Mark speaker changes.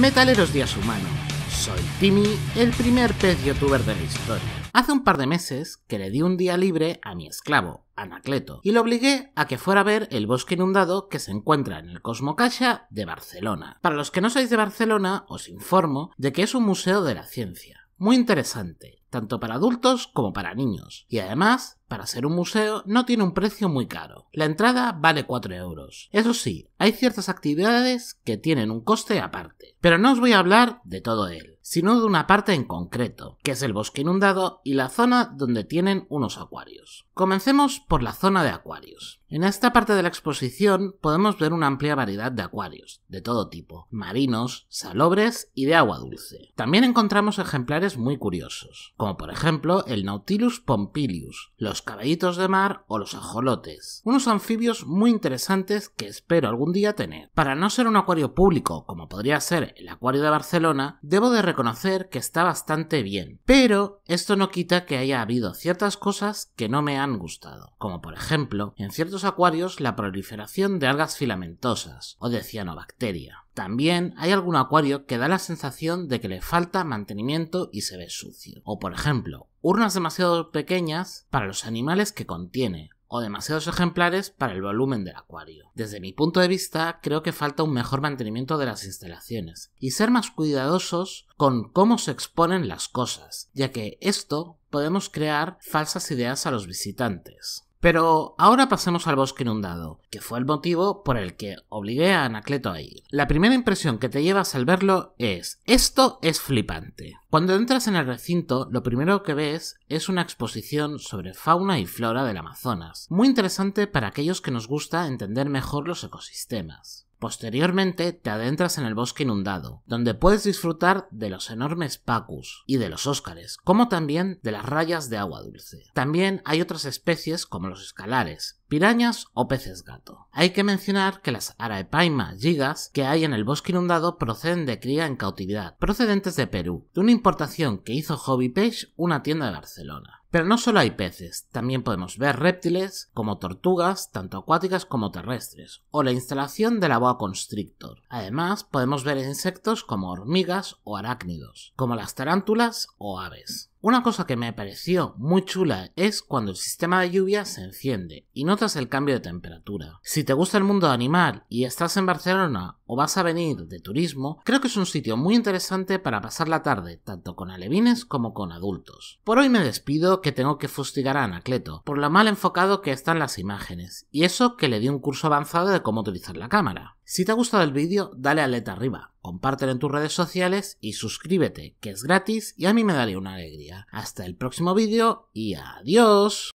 Speaker 1: Metaleros Días Humanos, soy Timmy, el primer pez youtuber de la historia. Hace un par de meses que le di un día libre a mi esclavo, Anacleto, y lo obligué a que fuera a ver el bosque inundado que se encuentra en el Cosmocaixa de Barcelona. Para los que no sois de Barcelona, os informo de que es un museo de la ciencia, muy interesante, tanto para adultos como para niños, y además para ser un museo no tiene un precio muy caro. La entrada vale 4 euros. Eso sí, hay ciertas actividades que tienen un coste aparte. Pero no os voy a hablar de todo él, sino de una parte en concreto, que es el bosque inundado y la zona donde tienen unos acuarios. Comencemos por la zona de acuarios. En esta parte de la exposición podemos ver una amplia variedad de acuarios, de todo tipo, marinos, salobres y de agua dulce. También encontramos ejemplares muy curiosos, como por ejemplo el Nautilus pompilius, los los caballitos de mar o los ajolotes, unos anfibios muy interesantes que espero algún día tener. Para no ser un acuario público como podría ser el acuario de Barcelona, debo de reconocer que está bastante bien, pero esto no quita que haya habido ciertas cosas que no me han gustado, como por ejemplo en ciertos acuarios la proliferación de algas filamentosas o de cianobacteria. También hay algún acuario que da la sensación de que le falta mantenimiento y se ve sucio. O por ejemplo, urnas demasiado pequeñas para los animales que contiene, o demasiados ejemplares para el volumen del acuario. Desde mi punto de vista, creo que falta un mejor mantenimiento de las instalaciones y ser más cuidadosos con cómo se exponen las cosas, ya que esto podemos crear falsas ideas a los visitantes. Pero ahora pasemos al bosque inundado, que fue el motivo por el que obligué a Anacleto a ir. La primera impresión que te llevas al verlo es, esto es flipante. Cuando entras en el recinto, lo primero que ves es una exposición sobre fauna y flora del Amazonas, muy interesante para aquellos que nos gusta entender mejor los ecosistemas. Posteriormente te adentras en el bosque inundado, donde puedes disfrutar de los enormes pacus y de los óscares, como también de las rayas de agua dulce. También hay otras especies como los escalares, pirañas o peces gato. Hay que mencionar que las araepaima gigas que hay en el bosque inundado proceden de cría en cautividad, procedentes de Perú, de una importación que hizo Hobby Page una tienda de Barcelona. Pero no solo hay peces, también podemos ver reptiles como tortugas, tanto acuáticas como terrestres, o la instalación de la boa constrictor. Además, podemos ver insectos como hormigas o arácnidos, como las tarántulas o aves. Una cosa que me pareció muy chula es cuando el sistema de lluvia se enciende y notas el cambio de temperatura. Si te gusta el mundo animal y estás en Barcelona o vas a venir de turismo, creo que es un sitio muy interesante para pasar la tarde, tanto con alevines como con adultos. Por hoy me despido que tengo que fustigar a Anacleto, por lo mal enfocado que están las imágenes, y eso que le di un curso avanzado de cómo utilizar la cámara. Si te ha gustado el vídeo, dale aleta arriba compártelo en tus redes sociales y suscríbete, que es gratis y a mí me daría una alegría. Hasta el próximo vídeo y adiós.